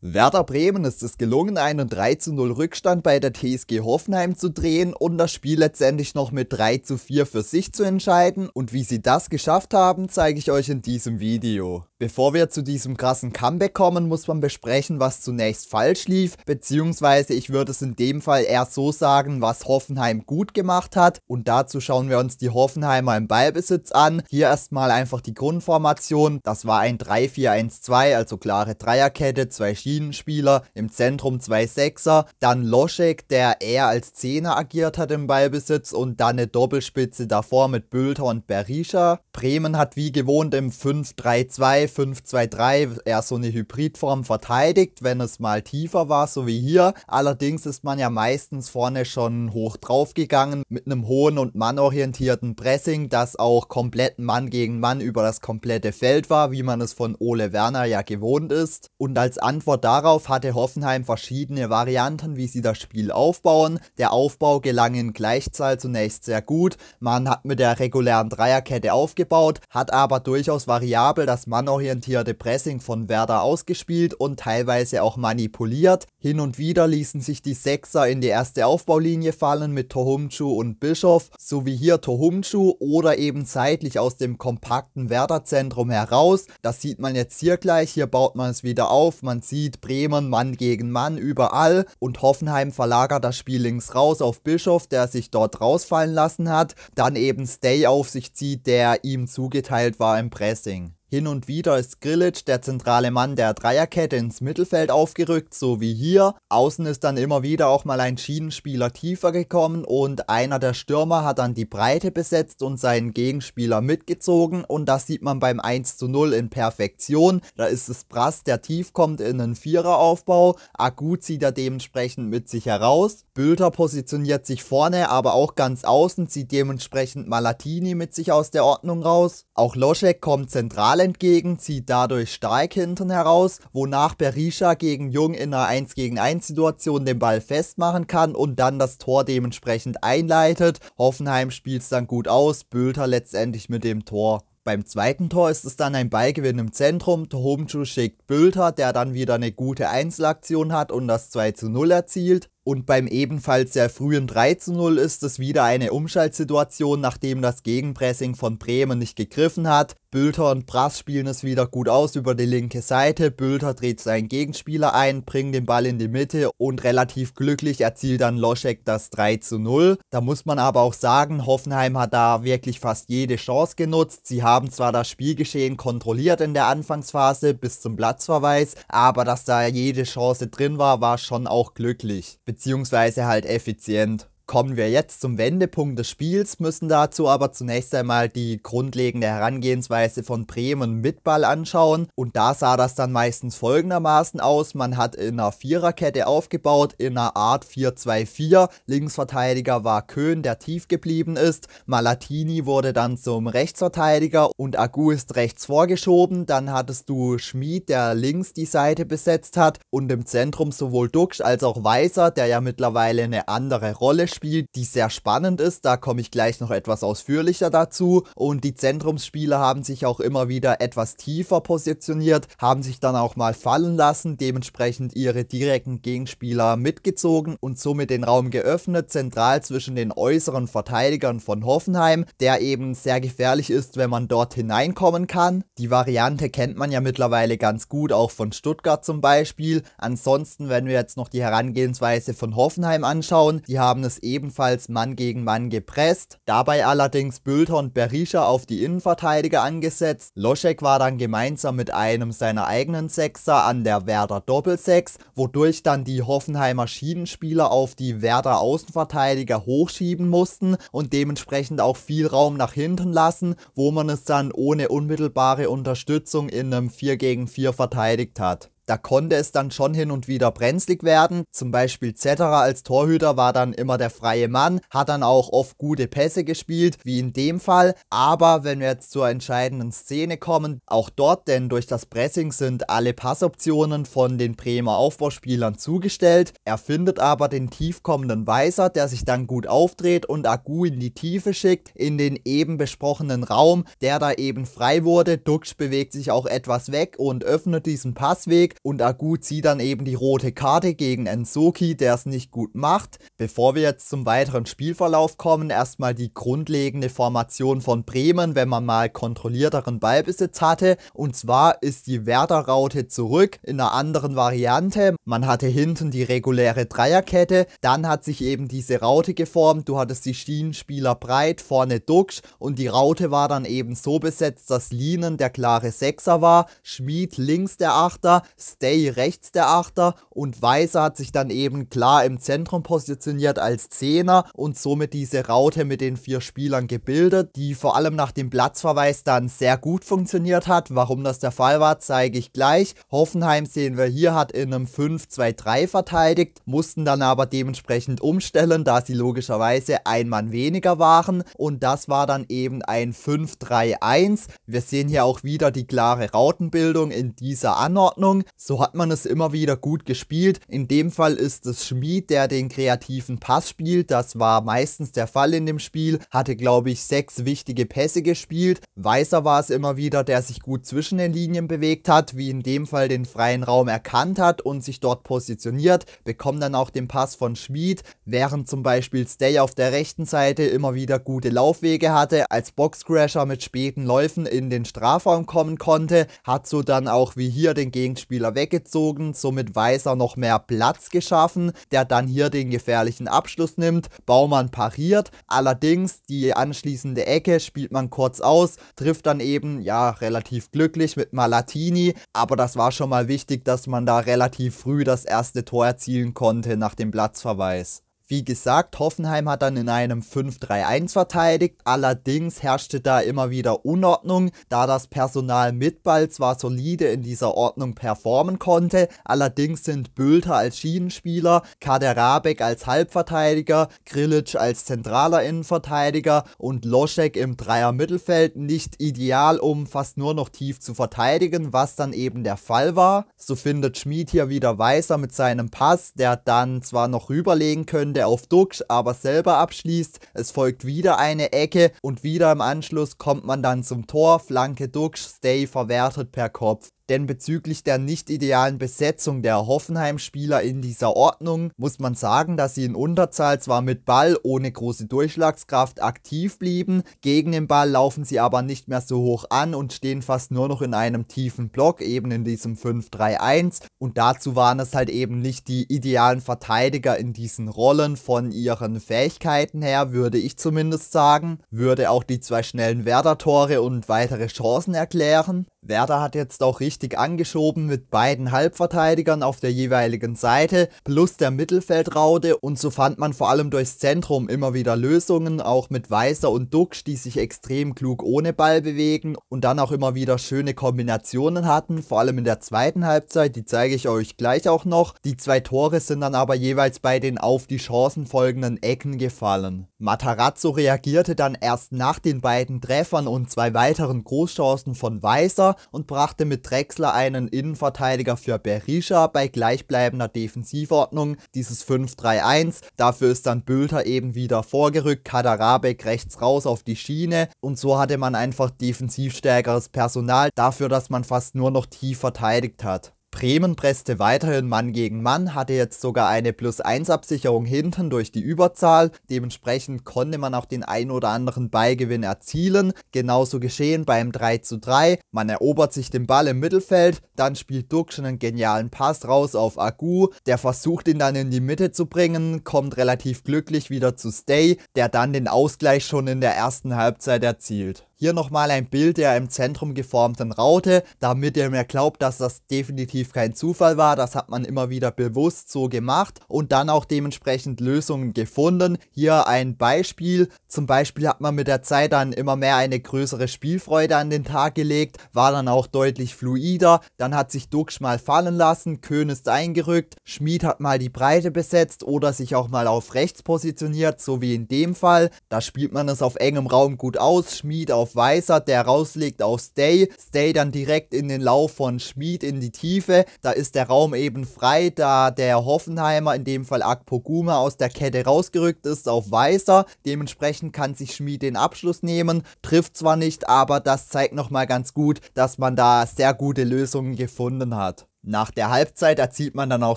Werder Bremen ist es gelungen, einen 3-0 zu Rückstand bei der TSG Hoffenheim zu drehen und das Spiel letztendlich noch mit 3-4 zu für sich zu entscheiden und wie sie das geschafft haben, zeige ich euch in diesem Video. Bevor wir zu diesem krassen Comeback kommen, muss man besprechen, was zunächst falsch lief, beziehungsweise ich würde es in dem Fall eher so sagen, was Hoffenheim gut gemacht hat und dazu schauen wir uns die Hoffenheimer im Ballbesitz an. Hier erstmal einfach die Grundformation, das war ein 3-4-1-2, also klare Dreierkette, zwei Schießen Schienenspieler, im Zentrum zwei Sechser, dann Loschek, der eher als Zehner agiert hat im Ballbesitz und dann eine Doppelspitze davor mit Bülter und Berisha. Bremen hat wie gewohnt im 5-3-2, 5-2-3 eher so eine Hybridform verteidigt, wenn es mal tiefer war, so wie hier. Allerdings ist man ja meistens vorne schon hoch draufgegangen mit einem hohen und mannorientierten Pressing, das auch komplett Mann gegen Mann über das komplette Feld war, wie man es von Ole Werner ja gewohnt ist. Und als Antwort darauf hatte Hoffenheim verschiedene Varianten, wie sie das Spiel aufbauen. Der Aufbau gelang in Gleichzahl zunächst sehr gut. Man hat mit der regulären Dreierkette aufgebaut, hat aber durchaus variabel das mannorientierte Pressing von Werder ausgespielt und teilweise auch manipuliert. Hin und wieder ließen sich die Sechser in die erste Aufbaulinie fallen mit Tohumchu und Bischof, sowie hier Tohumchu oder eben seitlich aus dem kompakten Werder-Zentrum heraus. Das sieht man jetzt hier gleich, hier baut man es wieder auf, man sieht zieht Bremen Mann gegen Mann überall und Hoffenheim verlagert das Spiel links raus auf Bischof, der sich dort rausfallen lassen hat, dann eben Stay auf sich zieht, der ihm zugeteilt war im Pressing. Hin und wieder ist Grillic der zentrale Mann der Dreierkette ins Mittelfeld aufgerückt, so wie hier. Außen ist dann immer wieder auch mal ein Schienenspieler tiefer gekommen und einer der Stürmer hat dann die Breite besetzt und seinen Gegenspieler mitgezogen und das sieht man beim 1 zu 0 in Perfektion. Da ist es Brass, der tief kommt in einen Viereraufbau, Agut zieht er dementsprechend mit sich heraus, Bülter positioniert sich vorne, aber auch ganz außen, zieht dementsprechend Malatini mit sich aus der Ordnung raus. Auch Loschek kommt zentral Real entgegen, zieht dadurch Stark hinten heraus, wonach Berisha gegen Jung in einer 1 gegen 1 Situation den Ball festmachen kann und dann das Tor dementsprechend einleitet. Hoffenheim spielt es dann gut aus, Bülter letztendlich mit dem Tor. Beim zweiten Tor ist es dann ein Ballgewinn im Zentrum. Tohomchu schickt Bülter, der dann wieder eine gute Einzelaktion hat und das 2 zu 0 erzielt. Und beim ebenfalls sehr frühen 3 zu 0 ist es wieder eine Umschaltsituation, nachdem das Gegenpressing von Bremen nicht gegriffen hat. Bülter und Brass spielen es wieder gut aus über die linke Seite. Bülter dreht seinen Gegenspieler ein, bringt den Ball in die Mitte und relativ glücklich erzielt dann Loschek das 3 zu 0. Da muss man aber auch sagen, Hoffenheim hat da wirklich fast jede Chance genutzt. Sie haben zwar das Spielgeschehen kontrolliert in der Anfangsphase bis zum Platzverweis, aber dass da jede Chance drin war, war schon auch glücklich beziehungsweise halt effizient kommen wir jetzt zum Wendepunkt des Spiels, müssen dazu aber zunächst einmal die grundlegende Herangehensweise von Bremen mit Ball anschauen. Und da sah das dann meistens folgendermaßen aus. Man hat in einer Viererkette aufgebaut, in einer Art 4-2-4. Linksverteidiger war Köhn, der tief geblieben ist. Malatini wurde dann zum Rechtsverteidiger und Agu ist rechts vorgeschoben. Dann hattest du Schmid, der links die Seite besetzt hat. Und im Zentrum sowohl Duxch als auch Weiser, der ja mittlerweile eine andere Rolle spielt Spiel, die sehr spannend ist. Da komme ich gleich noch etwas ausführlicher dazu. Und die Zentrumsspieler haben sich auch immer wieder etwas tiefer positioniert, haben sich dann auch mal fallen lassen, dementsprechend ihre direkten Gegenspieler mitgezogen und somit den Raum geöffnet, zentral zwischen den äußeren Verteidigern von Hoffenheim, der eben sehr gefährlich ist, wenn man dort hineinkommen kann. Die Variante kennt man ja mittlerweile ganz gut, auch von Stuttgart zum Beispiel. Ansonsten, wenn wir jetzt noch die Herangehensweise von Hoffenheim anschauen, die haben es ebenfalls Mann gegen Mann gepresst, dabei allerdings Bülter und Berisha auf die Innenverteidiger angesetzt. Loschek war dann gemeinsam mit einem seiner eigenen Sechser an der Werder Doppelsechs, wodurch dann die Hoffenheimer Schiedenspieler auf die Werder Außenverteidiger hochschieben mussten und dementsprechend auch viel Raum nach hinten lassen, wo man es dann ohne unmittelbare Unterstützung in einem 4 gegen 4 verteidigt hat. Da konnte es dann schon hin und wieder brenzlig werden. Zum Beispiel Zetterer als Torhüter war dann immer der freie Mann, hat dann auch oft gute Pässe gespielt, wie in dem Fall. Aber wenn wir jetzt zur entscheidenden Szene kommen, auch dort, denn durch das Pressing sind alle Passoptionen von den Bremer Aufbauspielern zugestellt. Er findet aber den tiefkommenden Weiser, der sich dann gut aufdreht und Agu in die Tiefe schickt, in den eben besprochenen Raum, der da eben frei wurde. Duxch bewegt sich auch etwas weg und öffnet diesen Passweg und Agu zieht dann eben die rote Karte gegen Ensoki, der es nicht gut macht. Bevor wir jetzt zum weiteren Spielverlauf kommen, erstmal die grundlegende Formation von Bremen, wenn man mal kontrollierteren Ballbesitz hatte. Und zwar ist die Werder-Raute zurück in einer anderen Variante. Man hatte hinten die reguläre Dreierkette, dann hat sich eben diese Raute geformt. Du hattest die Schienenspieler breit, vorne Duxch und die Raute war dann eben so besetzt, dass Linen der klare Sechser war, Schmid links der Achter, Stay rechts der Achter und Weiser hat sich dann eben klar im Zentrum positioniert als Zehner und somit diese Raute mit den vier Spielern gebildet, die vor allem nach dem Platzverweis dann sehr gut funktioniert hat. Warum das der Fall war, zeige ich gleich. Hoffenheim sehen wir hier hat in einem 5-2-3 verteidigt, mussten dann aber dementsprechend umstellen, da sie logischerweise ein Mann weniger waren und das war dann eben ein 5-3-1. Wir sehen hier auch wieder die klare Rautenbildung in dieser Anordnung. So hat man es immer wieder gut gespielt. In dem Fall ist es Schmied, der den kreativen Pass spielt. Das war meistens der Fall in dem Spiel. Hatte, glaube ich, sechs wichtige Pässe gespielt. Weißer war es immer wieder, der sich gut zwischen den Linien bewegt hat, wie in dem Fall den freien Raum erkannt hat und sich dort positioniert. Bekommt dann auch den Pass von Schmied, während zum Beispiel Stay auf der rechten Seite immer wieder gute Laufwege hatte, als Boxcrasher mit späten Läufen in den Strafraum kommen konnte. Hat so dann auch wie hier den Gegenspieler Spieler weggezogen, somit Weißer noch mehr Platz geschaffen, der dann hier den gefährlichen Abschluss nimmt. Baumann pariert, allerdings die anschließende Ecke spielt man kurz aus, trifft dann eben, ja, relativ glücklich mit Malatini, aber das war schon mal wichtig, dass man da relativ früh das erste Tor erzielen konnte nach dem Platzverweis. Wie gesagt, Hoffenheim hat dann in einem 5-3-1 verteidigt. Allerdings herrschte da immer wieder Unordnung, da das Personal mit Ball zwar solide in dieser Ordnung performen konnte, allerdings sind Bülter als Schienenspieler, Kaderabek als Halbverteidiger, Grilic als zentraler Innenverteidiger und Loschek im Dreier-Mittelfeld nicht ideal, um fast nur noch tief zu verteidigen, was dann eben der Fall war. So findet Schmid hier wieder Weiser mit seinem Pass, der dann zwar noch rüberlegen könnte, Ende auf Dux, aber selber abschließt. Es folgt wieder eine Ecke und wieder im Anschluss kommt man dann zum Tor. Flanke Dux, Stay verwertet per Kopf denn bezüglich der nicht idealen Besetzung der Hoffenheim-Spieler in dieser Ordnung muss man sagen, dass sie in Unterzahl zwar mit Ball ohne große Durchschlagskraft aktiv blieben, gegen den Ball laufen sie aber nicht mehr so hoch an und stehen fast nur noch in einem tiefen Block, eben in diesem 5-3-1 und dazu waren es halt eben nicht die idealen Verteidiger in diesen Rollen von ihren Fähigkeiten her, würde ich zumindest sagen, würde auch die zwei schnellen Werder-Tore und weitere Chancen erklären Werder hat jetzt auch richtig angeschoben mit beiden Halbverteidigern auf der jeweiligen Seite plus der Mittelfeldraude und so fand man vor allem durchs Zentrum immer wieder Lösungen, auch mit Weißer und Duxch, die sich extrem klug ohne Ball bewegen und dann auch immer wieder schöne Kombinationen hatten, vor allem in der zweiten Halbzeit, die zeige ich euch gleich auch noch. Die zwei Tore sind dann aber jeweils bei den auf die Chancen folgenden Ecken gefallen. Matarazzo reagierte dann erst nach den beiden Treffern und zwei weiteren Großchancen von Weiser und brachte mit Drexler einen Innenverteidiger für Berisha bei gleichbleibender Defensivordnung, dieses 5-3-1. Dafür ist dann Bülter eben wieder vorgerückt, Kaderabek rechts raus auf die Schiene und so hatte man einfach defensiv stärkeres Personal dafür, dass man fast nur noch tief verteidigt hat. Bremen presste weiterhin Mann gegen Mann, hatte jetzt sogar eine Plus-1-Absicherung hinten durch die Überzahl. Dementsprechend konnte man auch den ein oder anderen Ballgewinn erzielen. Genauso geschehen beim 3:3. Man erobert sich den Ball im Mittelfeld, dann spielt Duxch einen genialen Pass raus auf Agu. Der versucht ihn dann in die Mitte zu bringen, kommt relativ glücklich wieder zu Stay, der dann den Ausgleich schon in der ersten Halbzeit erzielt. Hier nochmal ein Bild der im Zentrum geformten Raute, damit ihr mir glaubt, dass das definitiv kein Zufall war. Das hat man immer wieder bewusst so gemacht und dann auch dementsprechend Lösungen gefunden. Hier ein Beispiel. Zum Beispiel hat man mit der Zeit dann immer mehr eine größere Spielfreude an den Tag gelegt, war dann auch deutlich fluider. Dann hat sich Duxch mal fallen lassen, Köhn ist eingerückt, Schmid hat mal die Breite besetzt oder sich auch mal auf rechts positioniert, so wie in dem Fall. Da spielt man es auf engem Raum gut aus, Schmid auf auf Weiser, der rauslegt auf Stay. Stay dann direkt in den Lauf von Schmied in die Tiefe. Da ist der Raum eben frei, da der Hoffenheimer, in dem Fall Akpoguma, aus der Kette rausgerückt ist auf Weiser. Dementsprechend kann sich Schmied den Abschluss nehmen. Trifft zwar nicht, aber das zeigt nochmal ganz gut, dass man da sehr gute Lösungen gefunden hat. Nach der Halbzeit erzielt man dann auch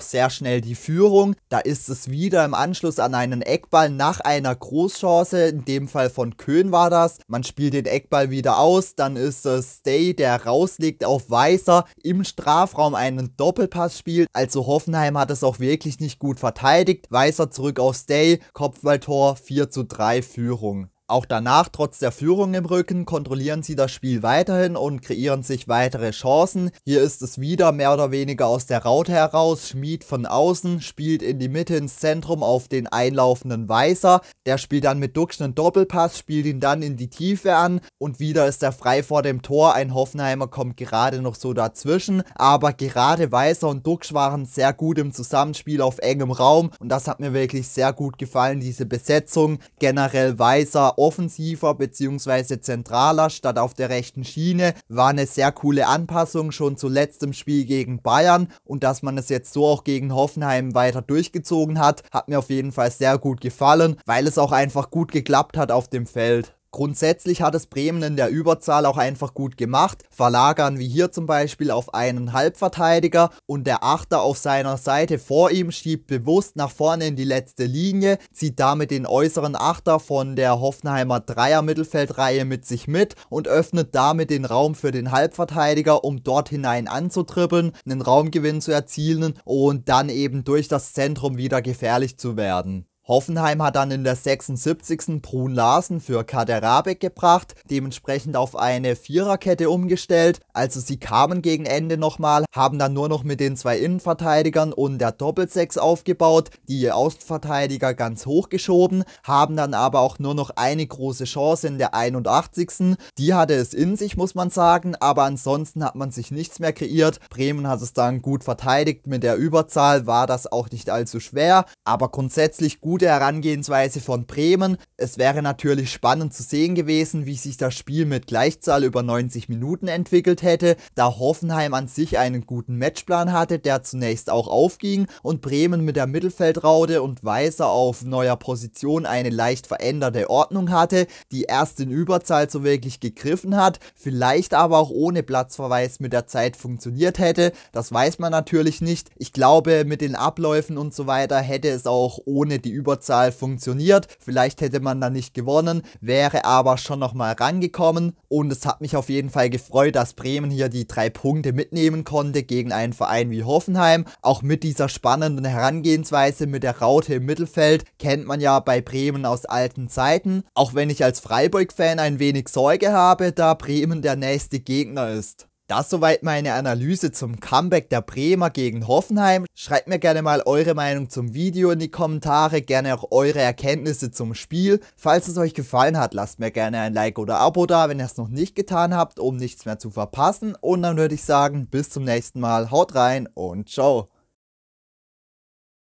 sehr schnell die Führung. Da ist es wieder im Anschluss an einen Eckball nach einer Großchance, in dem Fall von Köhn war das. Man spielt den Eckball wieder aus, dann ist es Day, der rauslegt auf Weißer, im Strafraum einen Doppelpass spielt. Also Hoffenheim hat es auch wirklich nicht gut verteidigt. Weißer zurück auf Day, Kopfballtor 4 zu 3 Führung. Auch danach, trotz der Führung im Rücken, kontrollieren sie das Spiel weiterhin und kreieren sich weitere Chancen. Hier ist es wieder mehr oder weniger aus der Raute heraus. Schmied von außen spielt in die Mitte ins Zentrum auf den einlaufenden Weißer. Der spielt dann mit Duxch einen Doppelpass, spielt ihn dann in die Tiefe an und wieder ist er frei vor dem Tor. Ein Hoffenheimer kommt gerade noch so dazwischen, aber gerade Weißer und Duxch waren sehr gut im Zusammenspiel auf engem Raum und das hat mir wirklich sehr gut gefallen, diese Besetzung. Generell Weißer offensiver bzw. zentraler statt auf der rechten Schiene, war eine sehr coole Anpassung schon zuletzt im Spiel gegen Bayern und dass man es jetzt so auch gegen Hoffenheim weiter durchgezogen hat, hat mir auf jeden Fall sehr gut gefallen, weil es auch einfach gut geklappt hat auf dem Feld. Grundsätzlich hat es Bremen in der Überzahl auch einfach gut gemacht, verlagern wie hier zum Beispiel auf einen Halbverteidiger und der Achter auf seiner Seite vor ihm schiebt bewusst nach vorne in die letzte Linie, zieht damit den äußeren Achter von der Hoffenheimer Dreier-Mittelfeldreihe mit sich mit und öffnet damit den Raum für den Halbverteidiger, um dort hinein anzutribbeln, einen Raumgewinn zu erzielen und dann eben durch das Zentrum wieder gefährlich zu werden. Hoffenheim hat dann in der 76. Brun Larsen für Kaderabek gebracht, dementsprechend auf eine Viererkette umgestellt. Also sie kamen gegen Ende nochmal, haben dann nur noch mit den zwei Innenverteidigern und der Doppelsechs aufgebaut, die Außenverteidiger ganz hochgeschoben, haben dann aber auch nur noch eine große Chance in der 81. Die hatte es in sich, muss man sagen, aber ansonsten hat man sich nichts mehr kreiert. Bremen hat es dann gut verteidigt, mit der Überzahl war das auch nicht allzu schwer, aber grundsätzlich gut gute Herangehensweise von Bremen. Es wäre natürlich spannend zu sehen gewesen, wie sich das Spiel mit Gleichzahl über 90 Minuten entwickelt hätte, da Hoffenheim an sich einen guten Matchplan hatte, der zunächst auch aufging und Bremen mit der Mittelfeldraude und Weiser auf neuer Position eine leicht veränderte Ordnung hatte, die erst in Überzahl so wirklich gegriffen hat, vielleicht aber auch ohne Platzverweis mit der Zeit funktioniert hätte. Das weiß man natürlich nicht. Ich glaube, mit den Abläufen und so weiter hätte es auch ohne die Überzahl funktioniert. Vielleicht hätte man da nicht gewonnen, wäre aber schon nochmal rangekommen. Und es hat mich auf jeden Fall gefreut, dass Bremen hier die drei Punkte mitnehmen konnte gegen einen Verein wie Hoffenheim. Auch mit dieser spannenden Herangehensweise mit der Raute im Mittelfeld kennt man ja bei Bremen aus alten Zeiten. Auch wenn ich als Freiburg-Fan ein wenig Sorge habe, da Bremen der nächste Gegner ist. Das soweit meine Analyse zum Comeback der Bremer gegen Hoffenheim. Schreibt mir gerne mal eure Meinung zum Video in die Kommentare, gerne auch eure Erkenntnisse zum Spiel. Falls es euch gefallen hat, lasst mir gerne ein Like oder Abo da, wenn ihr es noch nicht getan habt, um nichts mehr zu verpassen. Und dann würde ich sagen, bis zum nächsten Mal, haut rein und ciao.